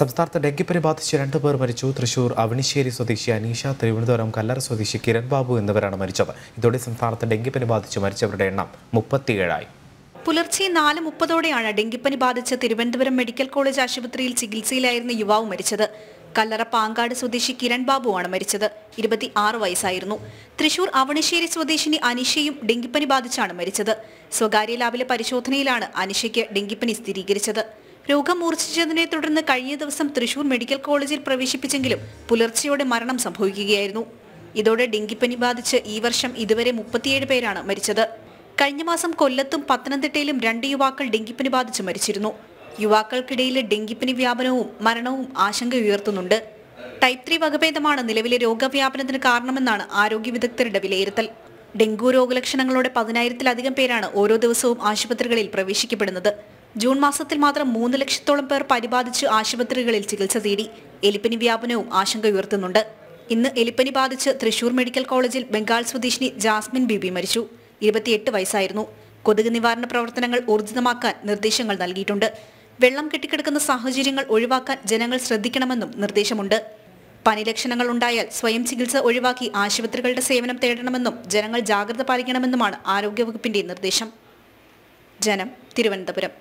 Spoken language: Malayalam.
സംസ്ഥാനത്ത് ഡെങ്കിപ്പനി ബാധിച്ച് രണ്ടു പേർ മരിച്ചു തൃശൂർ അവണിശ്ശേരി സ്വദേശി അനീഷ തിരുവനന്തപുരം കല്ലറ സ്വദേശി കിരൺ ബാബു എന്നിവരാണ് മരിച്ചത് ഇതോടെ സംസ്ഥാനത്ത് ഡെങ്കിപ്പനി ബാധിച്ച് മരിച്ചവരുടെ എണ്ണം മുപ്പത്തിയേഴായി പുലർച്ചെ നാല് മുപ്പതോടെയാണ് ഡെങ്കിപ്പനി ബാധിച്ച് തിരുവനന്തപുരം മെഡിക്കൽ കോളേജ് ആശുപത്രിയിൽ ചികിത്സയിലായിരുന്ന യുവാവ് മരിച്ചത് കല്ലറ പാങ്കാട് സ്വദേശി കിരൺ ബാബുവാണ് മരിച്ചത് ഇരുപത്തി ആറ് വയസ്സായിരുന്നു തൃശൂർ അവണിശ്ശേരി സ്വദേശിനി അനിഷയും ഡെങ്കിപ്പനി ബാധിച്ചാണ് മരിച്ചത് സ്വകാര്യ ലാബിലെ പരിശോധനയിലാണ് അനിഷയ്ക്ക് ഡെങ്കിപ്പനി സ്ഥിരീകരിച്ചത് രോഗം മൂർച്ഛിച്ചതിനെ തുടർന്ന് കഴിഞ്ഞ ദിവസം തൃശൂർ മെഡിക്കൽ കോളേജിൽ പ്രവേശിപ്പിച്ചെങ്കിലും പുലർച്ചെയോടെ മരണം സംഭവിക്കുകയായിരുന്നു ഇതോടെ ഡെങ്കിപ്പനി ബാധിച്ച് ഈ വർഷം ഇതുവരെ മുപ്പത്തിയേഴ് പേരാണ് മരിച്ചത് കഴിഞ്ഞ മാസം കൊല്ലത്തും പത്തനംതിട്ടയിലും രണ്ട് യുവാക്കൾ ഡെങ്കിപ്പനി ബാധിച്ച് മരിച്ചിരുന്നു യുവാക്കൾക്കിടയിലെ ഡെങ്കിപ്പനി വ്യാപനവും മരണവും ആശങ്ക ഉയർത്തുന്നുണ്ട് ടൈപ്പ് ത്രീ വകഭേദമാണ് നിലവിലെ രോഗവ്യാപനത്തിന് കാരണമെന്നാണ് ആരോഗ്യ വിദഗ്ധരുടെ വിലയിരുത്തൽ ഡെങ്കു രോഗലക്ഷണങ്ങളോടെ പതിനായിരത്തിലധികം പേരാണ് ഓരോ ദിവസവും ആശുപത്രികളിൽ പ്രവേശിക്കപ്പെടുന്നത് ജൂൺ മാസത്തിൽ മാത്രം മൂന്ന് ലക്ഷത്തോളം പേർ പരിബാധിച്ച് ആശുപത്രികളിൽ ചികിത്സ തേടി എലിപ്പനി വ്യാപനവും ആശങ്ക ഉയർത്തുന്നുണ്ട് ഇന്ന് എലിപ്പനി ബാധിച്ച് തൃശൂർ മെഡിക്കൽ കോളേജിൽ ബംഗാൾ സ്വദേശിനി ജാസ്മിൻ ബീബി മരിച്ചു ഇരുപത്തിയെട്ട് വയസ്സായിരുന്നു കൊതുക് നിവാരണ പ്രവർത്തനങ്ങൾ ഊർജിതമാക്കാൻ നിർദ്ദേശങ്ങൾ നൽകിയിട്ടുണ്ട് വെള്ളം കെട്ടിക്കിടക്കുന്ന സാഹചര്യങ്ങൾ ഒഴിവാക്കാൻ ജനങ്ങൾ ശ്രദ്ധിക്കണമെന്നും നിർദ്ദേശമുണ്ട് പനി ലക്ഷണങ്ങൾ ഉണ്ടായാൽ സ്വയം ചികിത്സ ഒഴിവാക്കി ആശുപത്രികളുടെ സേവനം തേടണമെന്നും ജനങ്ങൾ ജാഗ്രത പാലിക്കണമെന്നുമാണ് ആരോഗ്യവകുപ്പിന്റെ നിർദ്ദേശം ജനം തിരുവനന്തപുരം